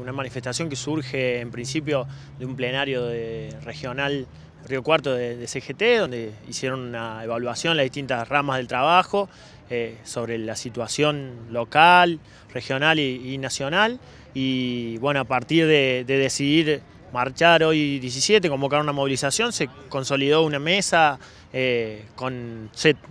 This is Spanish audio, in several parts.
una manifestación que surge en principio de un plenario de regional Río Cuarto de, CGT, donde hicieron una evaluación de las distintas ramas del trabajo eh, sobre la situación local, regional y, nacional. Y bueno, a partir de decidir marchar hoy 17, convocar una movilización, se consolidó una mesa eh, con,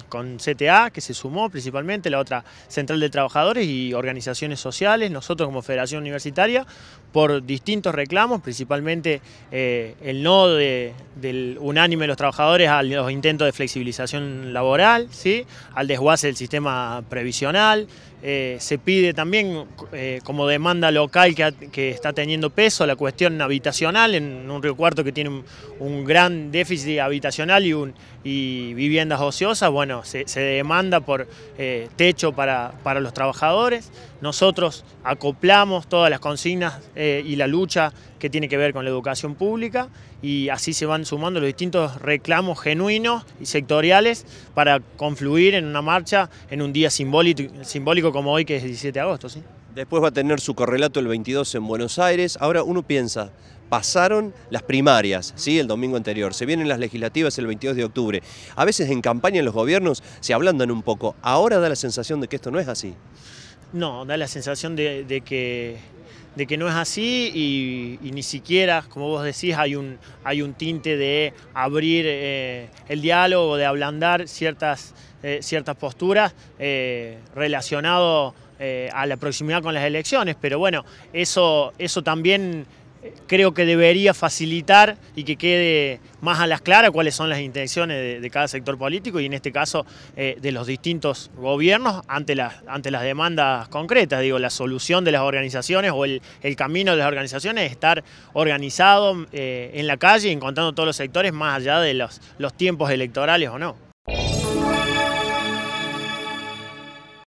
con CTA, que se sumó principalmente, la otra Central de Trabajadores y organizaciones sociales, nosotros como Federación Universitaria, por distintos reclamos, principalmente eh, el no de, del unánime de los trabajadores a los intentos de flexibilización laboral, ¿sí? al desguace del sistema previsional, eh, se pide también como demanda local que, que está teniendo peso la cuestión habitacional en un Río Cuarto que tiene un, gran déficit habitacional y, viviendas ociosas, bueno, se, demanda por eh, techo para, los trabajadores. Nosotros acoplamos todas las consignas eh, y la lucha que tiene que ver con la educación pública y así se van sumando los distintos reclamos genuinos y sectoriales para confluir en una marcha en un día simbólico, como hoy que es el 17 de agosto. ¿sí? Después va a tener su correlato el 22 en Buenos Aires. Ahora uno piensa, pasaron las primarias, ¿sí? el domingo anterior, se vienen las legislativas el 22 de octubre. A veces en campaña los gobiernos se ablandan un poco. Ahora da la sensación de que esto no es así. No, da la sensación de, que de que no es así y, ni siquiera, como vos decís, hay un, hay un tinte de abrir eh, el diálogo, de ablandar ciertas, eh, ciertas posturas relacionadas eh, relacionado eh, a la proximidad con las elecciones, pero bueno, eso, eso también eh, creo que debería facilitar y que quede más a las claras cuáles son las intenciones de, cada sector político y en este caso eh, de los distintos gobiernos ante las, ante las demandas concretas. Digo, la solución de las organizaciones o el, camino de las organizaciones es estar organizado en la calle, encontrando todos los sectores más allá de los, los tiempos electorales o no.